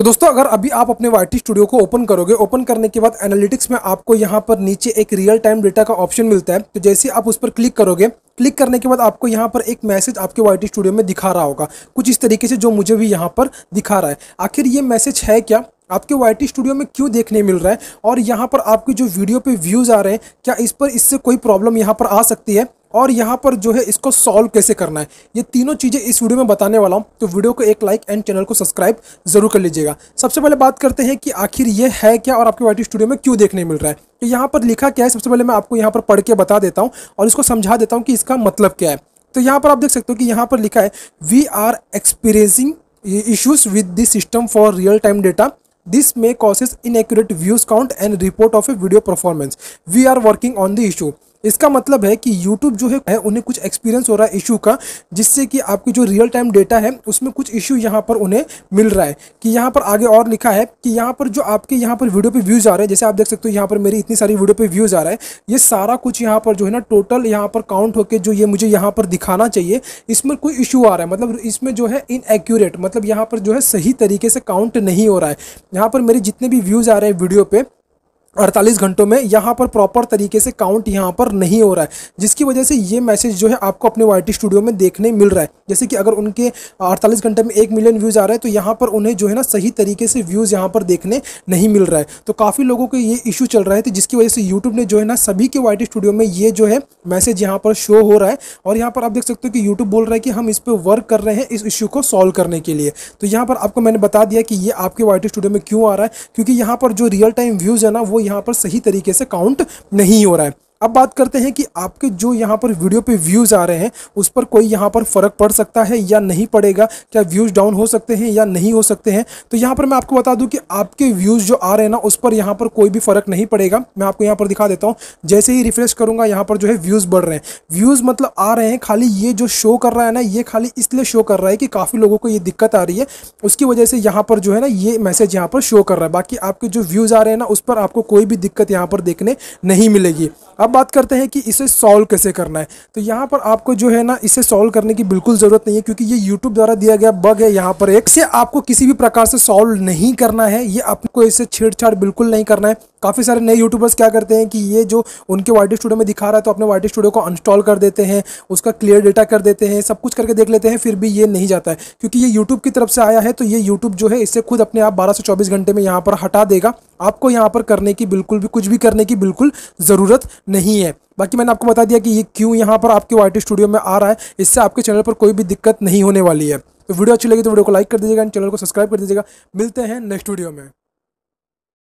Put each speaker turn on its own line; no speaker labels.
तो दोस्तों अगर अभी आप अपने वाई स्टूडियो को ओपन करोगे ओपन करने के बाद एनालिटिक्स में आपको यहाँ पर नीचे एक रियल टाइम डेटा का ऑप्शन मिलता है तो जैसे आप उस पर क्लिक करोगे क्लिक करने के बाद आपको यहाँ पर एक मैसेज आपके वाई स्टूडियो में दिखा रहा होगा कुछ इस तरीके से जो मुझे भी यहाँ पर दिखा रहा है आखिर ये मैसेज है क्या आपके वाई स्टूडियो में क्यों देखने मिल रहा है और यहाँ पर आपके जो वीडियो पे व्यूज़ आ रहे हैं क्या इस पर इससे कोई प्रॉब्लम यहाँ पर आ सकती है और यहाँ पर जो है इसको सॉल्व कैसे करना है ये तीनों चीज़ें इस वीडियो में बताने वाला हूँ तो वीडियो को एक लाइक एंड चैनल को सब्सक्राइब जरूर कर लीजिएगा सबसे पहले बात करते हैं कि आखिर ये है क्या और आपके वाइटी स्टूडियो में क्यों देखने मिल रहा है तो यहाँ पर लिखा क्या है सबसे पहले मैं आपको यहाँ पर पढ़ के बता देता हूँ और इसको समझा देता हूँ कि इसका मतलब क्या है तो यहाँ पर आप देख सकते हो कि यहाँ पर लिखा है we are experiencing issues with this system for real time data this may causes inaccurate views count and report of a video performance we are working on the issue इसका मतलब है कि YouTube जो है उन्हें कुछ एक्सपीरियंस हो रहा है इशू का जिससे कि आपकी जो रियल टाइम डेटा है उसमें कुछ इशू यहाँ पर उन्हें मिल रहा है कि यहाँ पर आगे और लिखा है कि यहाँ पर जो आपके यहाँ पर वीडियो पे व्यूज़ आ रहे हैं जैसे आप देख सकते हो यहाँ पर मेरी इतनी सारी वीडियो पे व्यूज़ आ रहा है ये सारा कुछ यहाँ पर जो है ना टोटल यहाँ पर काउंट होकर जो ये मुझे यहाँ पर दिखाना चाहिए इसमें कोई इशू आ रहा है मतलब इसमें जो है इनएक्यूरेट मतलब यहाँ पर जो है सही तरीके से काउंट नहीं हो रहा है यहाँ पर मेरे जितने भी व्यूज़ आ रहे हैं वीडियो पर अड़तालीस घंटों में यहाँ पर प्रॉपर तरीके से काउंट यहाँ पर नहीं हो रहा है जिसकी वजह से ये मैसेज जो है आपको अपने वाई स्टूडियो में देखने मिल रहा है जैसे कि अगर उनके अड़तालीस घंटे में एक मिलियन व्यूज़ आ रहा है तो यहाँ पर उन्हें जो है ना सही तरीके से व्यूज़ यहाँ पर देखने नहीं मिल रहा है तो काफ़ी लोगों के ये इशू चल रहा है तो जिसकी वजह से यूट्यूब ने जो है ना सभी के वाई स्टूडियो में ये जो है मैसेज यहाँ पर शो हो रहा है और यहाँ पर आप देख सकते हो कि यूट्यूब बोल रहा है कि हम इस पर वर्क कर रहे हैं इस इशू को सॉल्व करने के लिए तो यहाँ पर आपको मैंने बता दिया कि ये आपके वाई स्टूडियो में क्यों आ रहा है क्योंकि यहाँ पर जो रियल टाइम व्यूज़ है ना वो यहाँ पर सही तरीके से काउंट नहीं हो रहा है अब बात करते हैं कि आपके जो यहाँ पर वीडियो पे व्यूज़ आ रहे हैं उस पर कोई यहाँ पर फ़र्क पड़ सकता है या नहीं पड़ेगा क्या व्यूज़ डाउन हो सकते हैं या नहीं हो सकते हैं तो यहाँ पर मैं आपको बता दूँ कि आपके व्यूज़ जो आ रहे हैं ना उस पर यहाँ पर कोई भी फ़र्क नहीं पड़ेगा मैं आपको यहाँ पर दिखा देता हूँ जैसे ही रिफ्रेश करूँगा यहाँ पर जो है व्यूज़ बढ़ रहे हैं व्यूज़ मतलब आ रहे हैं खाली ये जो शो कर रहा है ना ये खाली इसलिए शो कर रहा है कि काफ़ी लोगों को ये दिक्कत आ रही है उसकी वजह से यहाँ पर जो है ना ये मैसेज यहाँ पर शो कर रहा है बाकी आपके जो व्यूज़ आ रहे हैं ना उस पर आपको कोई भी दिक्कत यहाँ पर देखने नहीं मिलेगी अब अब बात करते हैं कि इसे सॉल्व कैसे करना है तो यहाँ पर आपको जो है ना इसे सॉल्व करने की बिल्कुल ज़रूरत नहीं है क्योंकि ये यूट्यूब द्वारा दिया गया बग है यहाँ पर एक से आपको किसी भी प्रकार से सॉल्व नहीं करना है ये आपको इसे छेड़छाड़ बिल्कुल नहीं करना है काफ़ी सारे नए यूट्यूबर्स क्या करते हैं कि ये जो उनके वाइट स्टूडियो में दिखा रहा है तो अपने वाइट स्टूडियो को अनस्टॉल कर देते हैं उसका क्लियर डेटा कर देते हैं सब कुछ करके देख लेते हैं फिर भी ये नहीं जाता है क्योंकि ये यूट्यूब की तरफ से आया है तो ये यूट्यूब जो है इसे खुद अपने आप बारह से चौबीस घंटे में यहाँ पर हटा देगा आपको यहाँ पर करने की बिल्कुल भी कुछ भी करने की बिल्कुल ज़रूरत नहीं है बाकी मैंने आपको बता दिया कि ये क्यों यहाँ पर आपके वाई स्टूडियो में आ रहा है इससे आपके चैनल पर कोई भी दिक्कत नहीं होने वाली है तो वीडियो अच्छी लगी तो वीडियो को लाइक कर दीजिएगा एंड चैनल को सब्सक्राइब कर दीजिएगा मिलते हैं नेक्स्ट वीडियो में